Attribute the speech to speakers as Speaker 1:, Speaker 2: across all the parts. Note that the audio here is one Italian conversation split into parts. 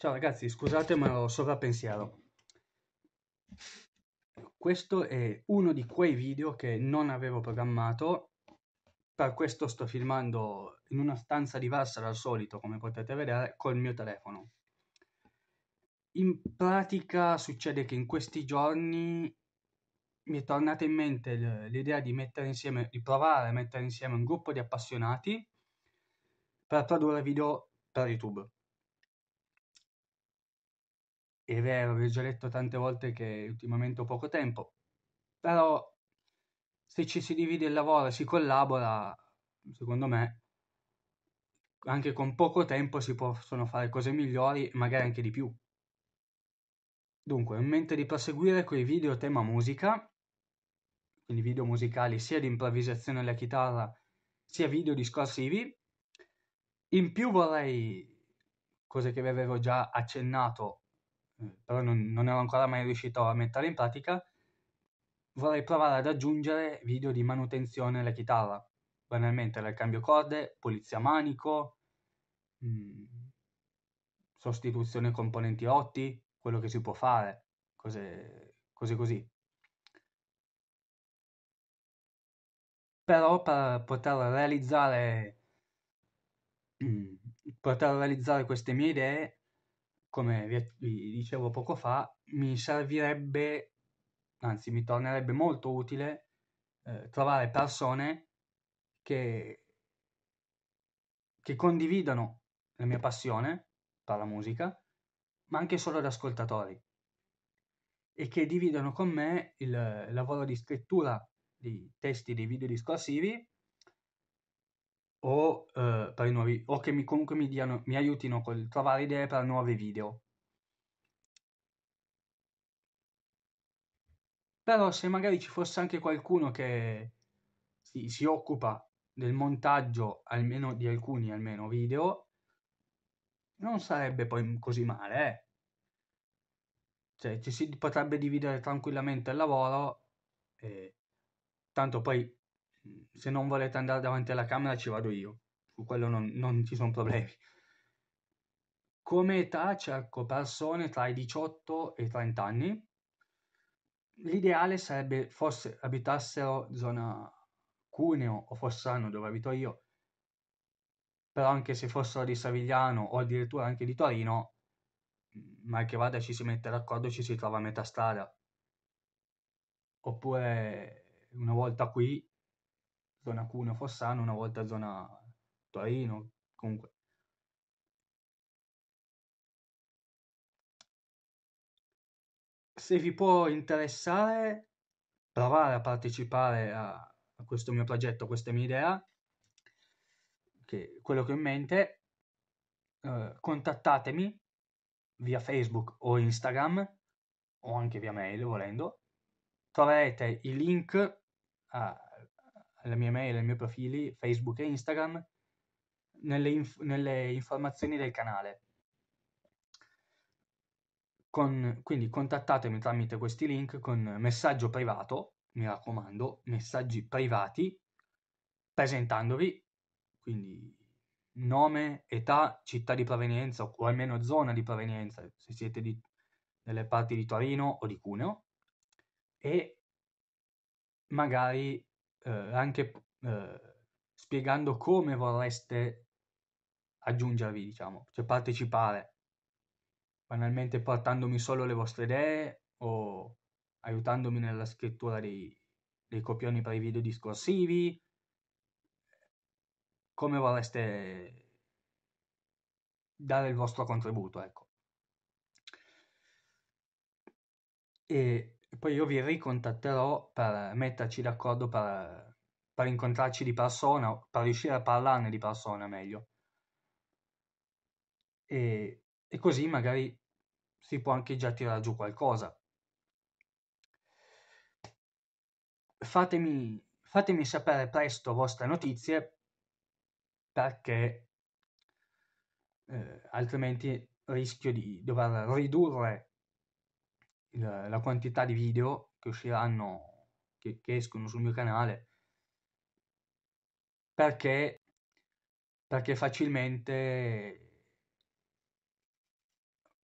Speaker 1: Ciao ragazzi, scusate ma ho sovrappensiero. Questo è uno di quei video che non avevo programmato, per questo sto filmando in una stanza diversa dal solito, come potete vedere, col mio telefono. In pratica succede che in questi giorni mi è tornata in mente l'idea di mettere insieme, di provare a mettere insieme un gruppo di appassionati per produrre video per YouTube è vero, vi ho già detto tante volte che ultimamente ho poco tempo, però se ci si divide il lavoro e si collabora, secondo me, anche con poco tempo si possono fare cose migliori e magari anche di più. Dunque, in mente di proseguire con i video tema musica, quindi video musicali sia di improvvisazione alla chitarra, sia video discorsivi. In più vorrei, cose che vi avevo già accennato, Mm, però non, non ero ancora mai riuscito a mettere in pratica, vorrei provare ad aggiungere video di manutenzione alla chitarra, banalmente del cambio corde, pulizia manico, mh, mm, sostituzione componenti rotti, quello che si può fare, cose, cose così. Però per poter realizzare, mh, mm, poter realizzare queste mie idee come vi, vi dicevo poco fa, mi servirebbe, anzi mi tornerebbe molto utile eh, trovare persone che, che condividano la mia passione per la musica, ma anche solo ad ascoltatori, e che dividono con me il lavoro di scrittura di testi dei video discorsivi o, eh, nuovi, o che mi, comunque mi, diano, mi aiutino col trovare idee per nuovi video. Però se magari ci fosse anche qualcuno che si, si occupa del montaggio, almeno di alcuni almeno video, non sarebbe poi così male, eh. Cioè, ci si potrebbe dividere tranquillamente il lavoro, eh, tanto poi se non volete andare davanti alla camera ci vado io, su quello non, non ci sono problemi. Come età cerco persone tra i 18 e i 30 anni. L'ideale sarebbe forse abitassero zona Cuneo o Fossano dove abito io, però anche se fossero di Savigliano o addirittura anche di Torino, mal che vada ci si mette d'accordo, ci si trova a metà strada. Oppure una volta qui zona Cuneo Fossano, una volta zona Torino, comunque. Se vi può interessare, provare a partecipare a, a questo mio progetto, a questa mia idea, che quello che ho in mente, eh, contattatemi via Facebook o Instagram o anche via mail volendo, troverete i link a, alla mia mail, ai miei profili Facebook e Instagram, nelle, inf- nelle informazioni del canale. Con, quindi contattatemi tramite questi link con messaggio privato, mi raccomando, messaggi privati, presentandovi, quindi nome, età, città di provenienza o almeno zona di provenienza, se siete di, nelle parti di Torino o di Cuneo, e magari eh, anche eh, spiegando come vorreste aggiungervi, diciamo, cioè partecipare, banalmente portandomi solo le vostre idee o aiutandomi nella scrittura dei, dei copioni per i video discorsivi, come vorreste dare il vostro contributo, ecco. E poi io vi ricontatterò per metterci d'accordo per, per incontrarci di persona, per riuscire a parlarne di persona meglio. E, e così magari si può anche già tirare giù qualcosa. Fatemi, fatemi sapere presto vostre notizie perché eh, altrimenti rischio di dover ridurre il, la quantità di video che usciranno, che, che escono sul mio canale, perché, perché facilmente,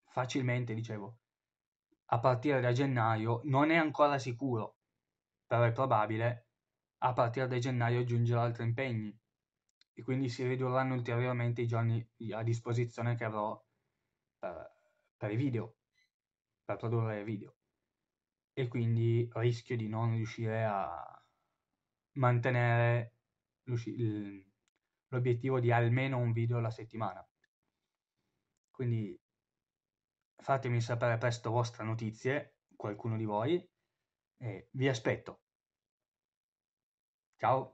Speaker 1: facilmente dicevo, a partire da gennaio, non è ancora sicuro, però è probabile, a partire da gennaio aggiungere altri impegni e quindi si ridurranno ulteriormente i giorni a disposizione che avrò per, per i video per produrre video e quindi rischio di non riuscire a mantenere l'obiettivo di almeno un video alla settimana. Quindi fatemi sapere presto vostre notizie, qualcuno di voi, e vi aspetto. Ciao!